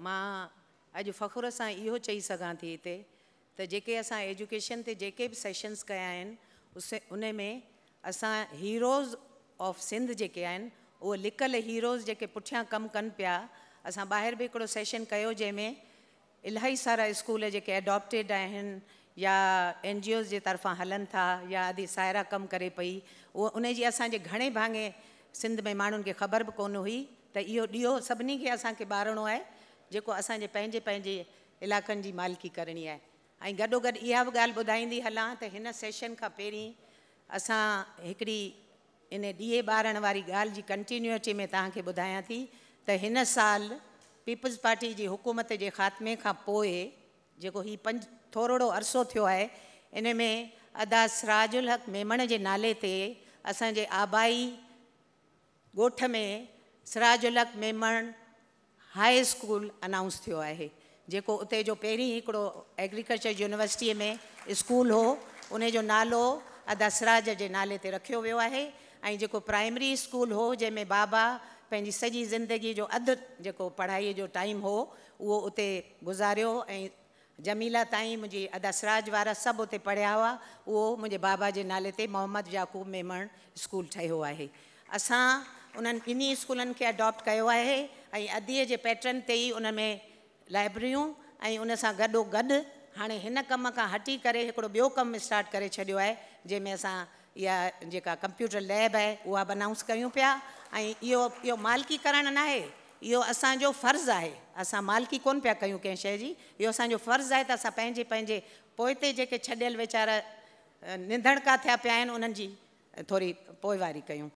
मां अॼु फ़खुर से इो ची सी इतने हिते त जेके एजुकेशन से जे भी सैशन्स कया उस उन में असां हीरोज़ ऑफ सिंध जेके वो उहे लिकल हीरोज़ जेके पुठियां कम कन पा अस बाहर भी हिकिड़ो सेशन कयो जंहिंमें इलाही सारा स्कूल जेके अडॉप्टेड आहिनि या एन जी ओज़ के तरफा हलन था या अदी सायरा कम करे पई उहो उनजी असांजे घणे भांगे सिंध में माण्हुनि के ख़बर भी कोन हुई त इहो ॾींहुं के खे असांखे ॿारणो आहे जो असांजे इलाक की मालिकी करनी है गडो गड इहा बुधाई हल हलां त हिन सेशन का पहिरीं असां इन ॾीए बारण वाली गाल की कंटिन्यूटी में तक ॿुधायां थी तो साल पीपल्स पार्टी की हुकूमत के ख़ात्मे का पे जो हि पंज थोड़ो अरसो थो है इन में अदा सराजुल हक़ मेमण के नाले से असें आबाई गोठ में सराजुल हक़ मेमण हाई स्कूल अनाउंस थो है जेको जो पहिरीं एग्रीकल्चर यूनिवर्सिटी में स्कूल हो उन नालो अदसराज के नाले से रखो वो है जो प्राइमरी स्कूल हो जैमें बाबा पैं सजी ज़िंदगी जो अद जो पढ़ाई जो टाइम हो वो उत गुजार जमीला ती मुझी अदसराज वा सब उत पढ़िया हुआ वो मुझे बाबा के नाले से मोहम्मद याक़ूब मेमण स्कूल ठो है असां उन्हनि ॿिन्ही के अडॉप्ट है अदी के पैटर्न से ही उनमें लाइब्रेरू उन गडो गॾोगॾु हाँ इन कम का हटी करो हिकिड़ो ॿियो स्टार्ट कर छो है जैमें अस या कंप्यूटर लैब है वह बि अनाउंस कयूं पिया यो यो इहो मालिकी करणु न आहे इहो असांजो फ़र्ज़ु आहे असां मालिकी कोन पिया कयूं कंहिं शइ जी इहो असांजो फ़र्ज़ु आहे त असां पंहिंजे पंहिंजे पोइ ते जेके छॾियल वीचारा निंदड़का थिया पिया आहिनि उन्हनि जी थोरी